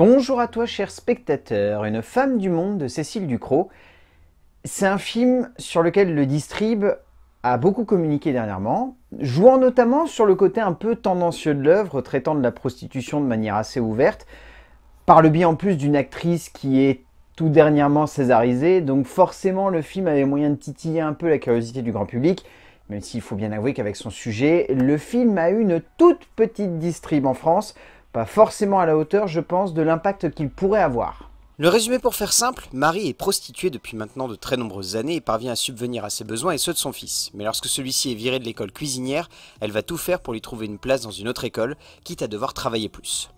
Bonjour à toi, cher spectateur. Une femme du monde de Cécile Ducrot. C'est un film sur lequel le distrib a beaucoup communiqué dernièrement, jouant notamment sur le côté un peu tendancieux de l'œuvre, traitant de la prostitution de manière assez ouverte, par le biais en plus d'une actrice qui est tout dernièrement césarisée, donc forcément le film avait moyen de titiller un peu la curiosité du grand public, même s'il faut bien avouer qu'avec son sujet, le film a eu une toute petite distrib en France, pas forcément à la hauteur, je pense, de l'impact qu'il pourrait avoir. Le résumé pour faire simple, Marie est prostituée depuis maintenant de très nombreuses années et parvient à subvenir à ses besoins et ceux de son fils. Mais lorsque celui-ci est viré de l'école cuisinière, elle va tout faire pour lui trouver une place dans une autre école, quitte à devoir travailler plus.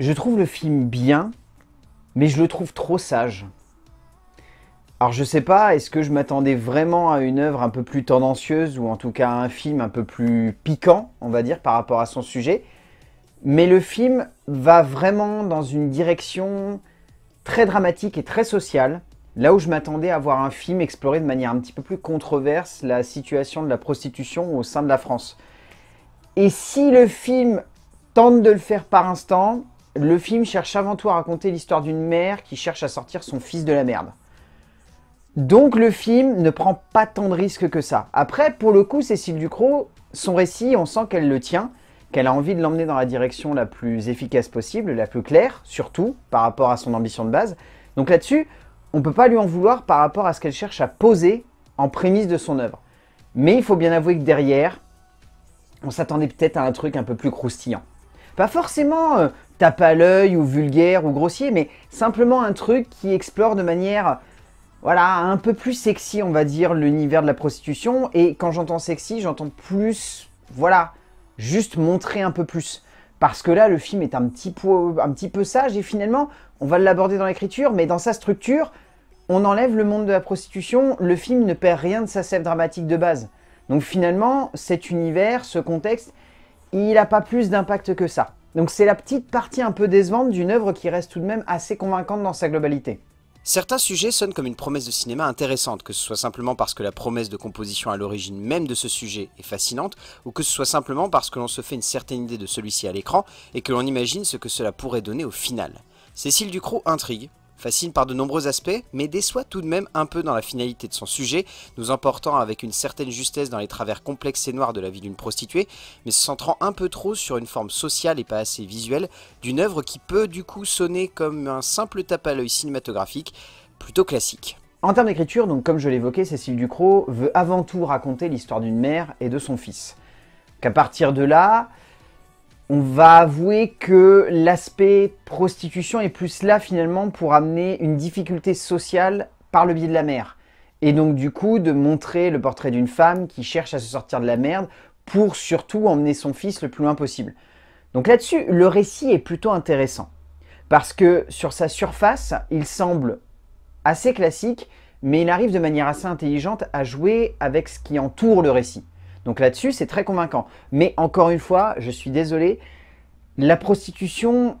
Je trouve le film bien, mais je le trouve trop sage. Alors je sais pas, est-ce que je m'attendais vraiment à une œuvre un peu plus tendancieuse ou en tout cas à un film un peu plus piquant, on va dire, par rapport à son sujet. Mais le film va vraiment dans une direction très dramatique et très sociale, là où je m'attendais à voir un film explorer de manière un petit peu plus controverse la situation de la prostitution au sein de la France. Et si le film tente de le faire par instant, le film cherche avant tout à raconter l'histoire d'une mère qui cherche à sortir son fils de la merde. Donc le film ne prend pas tant de risques que ça. Après, pour le coup, Cécile Ducrot, son récit, on sent qu'elle le tient, qu'elle a envie de l'emmener dans la direction la plus efficace possible, la plus claire, surtout, par rapport à son ambition de base. Donc là-dessus, on ne peut pas lui en vouloir par rapport à ce qu'elle cherche à poser en prémisse de son œuvre. Mais il faut bien avouer que derrière, on s'attendait peut-être à un truc un peu plus croustillant. Pas forcément euh, tape à l'œil ou vulgaire ou grossier, mais simplement un truc qui explore de manière voilà, un peu plus sexy, on va dire, l'univers de la prostitution. Et quand j'entends sexy, j'entends plus, voilà, juste montrer un peu plus. Parce que là, le film est un petit peu, un petit peu sage et finalement, on va l'aborder dans l'écriture, mais dans sa structure, on enlève le monde de la prostitution, le film ne perd rien de sa scène dramatique de base. Donc finalement, cet univers, ce contexte, il n'a pas plus d'impact que ça. Donc c'est la petite partie un peu décevante d'une œuvre qui reste tout de même assez convaincante dans sa globalité. Certains sujets sonnent comme une promesse de cinéma intéressante, que ce soit simplement parce que la promesse de composition à l'origine même de ce sujet est fascinante, ou que ce soit simplement parce que l'on se fait une certaine idée de celui-ci à l'écran et que l'on imagine ce que cela pourrait donner au final. Cécile Ducrot intrigue, Fascine par de nombreux aspects, mais déçoit tout de même un peu dans la finalité de son sujet, nous emportant avec une certaine justesse dans les travers complexes et noirs de la vie d'une prostituée, mais se centrant un peu trop sur une forme sociale et pas assez visuelle d'une œuvre qui peut du coup sonner comme un simple tape à l'œil cinématographique plutôt classique. En termes d'écriture, donc comme je l'évoquais, Cécile Ducrot veut avant tout raconter l'histoire d'une mère et de son fils. Qu'à partir de là, on va avouer que l'aspect prostitution est plus là finalement pour amener une difficulté sociale par le biais de la mère. Et donc du coup de montrer le portrait d'une femme qui cherche à se sortir de la merde pour surtout emmener son fils le plus loin possible. Donc là-dessus, le récit est plutôt intéressant. Parce que sur sa surface, il semble assez classique, mais il arrive de manière assez intelligente à jouer avec ce qui entoure le récit. Donc là-dessus, c'est très convaincant. Mais encore une fois, je suis désolé, la prostitution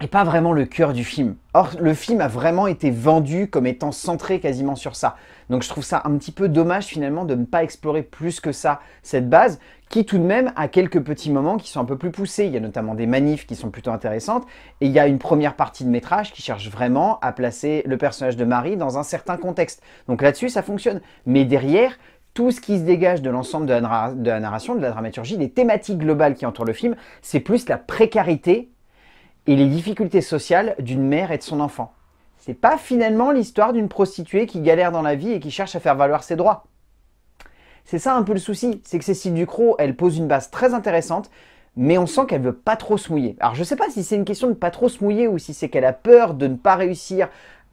n'est pas vraiment le cœur du film. Or, le film a vraiment été vendu comme étant centré quasiment sur ça. Donc je trouve ça un petit peu dommage finalement de ne pas explorer plus que ça cette base, qui tout de même a quelques petits moments qui sont un peu plus poussés. Il y a notamment des manifs qui sont plutôt intéressantes, et il y a une première partie de métrage qui cherche vraiment à placer le personnage de Marie dans un certain contexte. Donc là-dessus, ça fonctionne. Mais derrière, tout ce qui se dégage de l'ensemble de, la narration, de la dramaturgie, des thématiques globales qui entourent le film, c'est plus la précarité et les difficultés sociales d'une mère et de son enfant. C'est pas finalement l'histoire d'une prostituée qui galère dans la vie et qui cherche à faire valoir ses droits. C'est ça un peu le souci, c'est que Cécile Ducrot, elle pose une base très intéressante, mais on sent qu'elle veut pas trop se mouiller. Alors je sais pas si c'est une question de pas trop se mouiller ou si c'est qu'elle a peur de ne pas réussir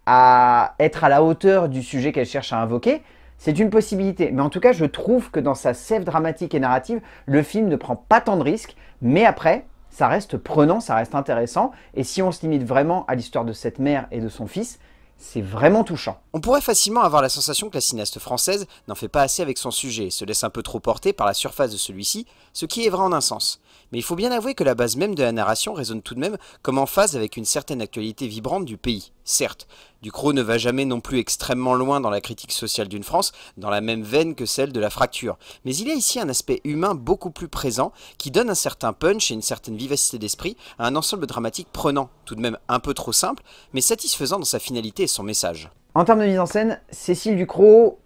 à être à la hauteur du sujet qu'elle cherche à invoquer, c'est une possibilité, mais en tout cas, je trouve que dans sa sève dramatique et narrative, le film ne prend pas tant de risques, mais après, ça reste prenant, ça reste intéressant, et si on se limite vraiment à l'histoire de cette mère et de son fils, c'est vraiment touchant. On pourrait facilement avoir la sensation que la cinéaste française n'en fait pas assez avec son sujet se laisse un peu trop porter par la surface de celui-ci, ce qui est vrai en un sens. Mais il faut bien avouer que la base même de la narration résonne tout de même comme en phase avec une certaine actualité vibrante du pays. Certes, Ducrot ne va jamais non plus extrêmement loin dans la critique sociale d'une France, dans la même veine que celle de la fracture. Mais il y a ici un aspect humain beaucoup plus présent, qui donne un certain punch et une certaine vivacité d'esprit à un ensemble dramatique prenant, tout de même un peu trop simple, mais satisfaisant dans sa finalité et son message. En termes de mise en scène, Cécile Ducrot,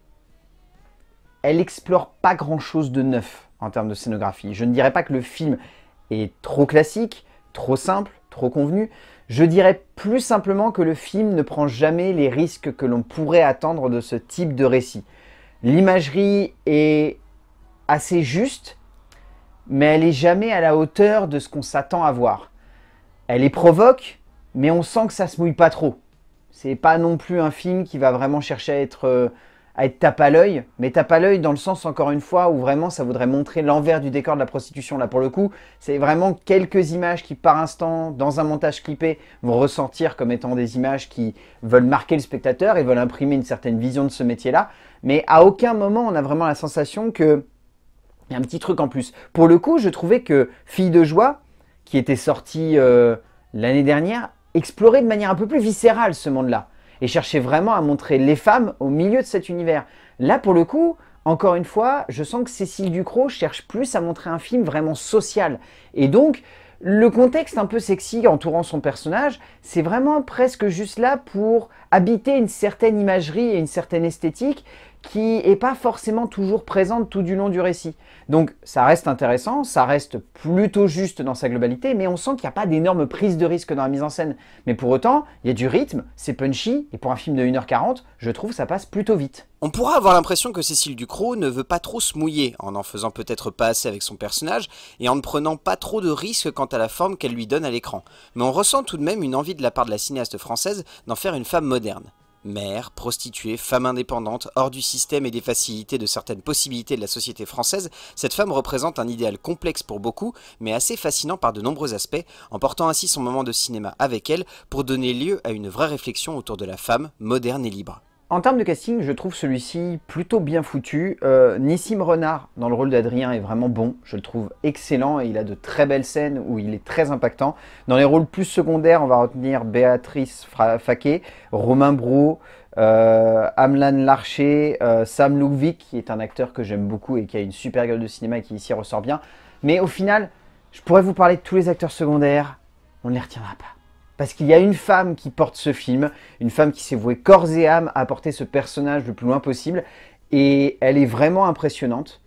elle explore pas grand chose de neuf en termes de scénographie. Je ne dirais pas que le film est trop classique, trop simple, convenu. Je dirais plus simplement que le film ne prend jamais les risques que l'on pourrait attendre de ce type de récit. L'imagerie est assez juste, mais elle est jamais à la hauteur de ce qu'on s'attend à voir. Elle est provoque, mais on sent que ça se mouille pas trop. C'est pas non plus un film qui va vraiment chercher à être euh, à être tape à l'œil, mais tape à l'œil dans le sens, encore une fois, où vraiment ça voudrait montrer l'envers du décor de la prostitution. Là, pour le coup, c'est vraiment quelques images qui, par instant, dans un montage clippé, vont ressentir comme étant des images qui veulent marquer le spectateur et veulent imprimer une certaine vision de ce métier-là. Mais à aucun moment, on a vraiment la sensation que... Il y a un petit truc en plus. Pour le coup, je trouvais que Fille de joie, qui était sortie euh, l'année dernière, explorait de manière un peu plus viscérale ce monde-là et chercher vraiment à montrer les femmes au milieu de cet univers. Là, pour le coup, encore une fois, je sens que Cécile Ducrot cherche plus à montrer un film vraiment social. Et donc, le contexte un peu sexy entourant son personnage, c'est vraiment presque juste là pour habiter une certaine imagerie et une certaine esthétique qui n'est pas forcément toujours présente tout du long du récit. Donc ça reste intéressant, ça reste plutôt juste dans sa globalité, mais on sent qu'il n'y a pas d'énorme prise de risque dans la mise en scène. Mais pour autant, il y a du rythme, c'est punchy, et pour un film de 1h40, je trouve ça passe plutôt vite. On pourra avoir l'impression que Cécile Ducrot ne veut pas trop se mouiller, en en faisant peut-être pas assez avec son personnage, et en ne prenant pas trop de risques quant à la forme qu'elle lui donne à l'écran. Mais on ressent tout de même une envie de la part de la cinéaste française d'en faire une femme moderne. Mère, prostituée, femme indépendante, hors du système et des facilités de certaines possibilités de la société française, cette femme représente un idéal complexe pour beaucoup, mais assez fascinant par de nombreux aspects, en portant ainsi son moment de cinéma avec elle pour donner lieu à une vraie réflexion autour de la femme, moderne et libre. En termes de casting, je trouve celui-ci plutôt bien foutu. Euh, Nissim Renard, dans le rôle d'Adrien, est vraiment bon. Je le trouve excellent et il a de très belles scènes où il est très impactant. Dans les rôles plus secondaires, on va retenir Béatrice Faquet, Romain Brou, euh, Amlan Larcher, euh, Sam Lugvik, qui est un acteur que j'aime beaucoup et qui a une super gueule de cinéma et qui ici ressort bien. Mais au final, je pourrais vous parler de tous les acteurs secondaires, on ne les retiendra pas. Parce qu'il y a une femme qui porte ce film, une femme qui s'est vouée corps et âme à porter ce personnage le plus loin possible, et elle est vraiment impressionnante,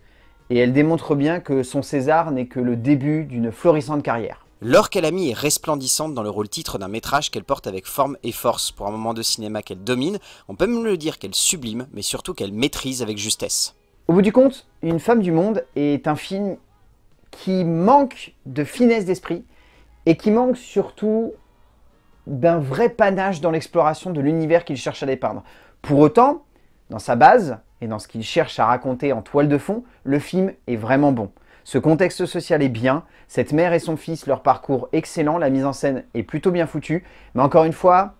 et elle démontre bien que son César n'est que le début d'une florissante carrière. a mis est resplendissante dans le rôle titre d'un métrage qu'elle porte avec forme et force pour un moment de cinéma qu'elle domine, on peut même le dire qu'elle sublime, mais surtout qu'elle maîtrise avec justesse. Au bout du compte, Une femme du monde est un film qui manque de finesse d'esprit, et qui manque surtout d'un vrai panache dans l'exploration de l'univers qu'il cherche à dépeindre. Pour autant, dans sa base et dans ce qu'il cherche à raconter en toile de fond, le film est vraiment bon. Ce contexte social est bien, cette mère et son fils, leur parcours excellent, la mise en scène est plutôt bien foutue, mais encore une fois,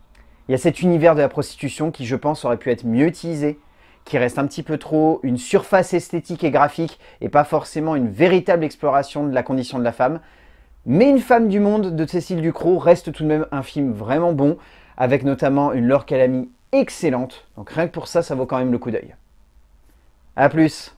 il y a cet univers de la prostitution qui, je pense, aurait pu être mieux utilisé, qui reste un petit peu trop une surface esthétique et graphique et pas forcément une véritable exploration de la condition de la femme. Mais Une femme du monde de Cécile Ducrot reste tout de même un film vraiment bon, avec notamment une Laure Calamy excellente. Donc rien que pour ça, ça vaut quand même le coup d'œil. A plus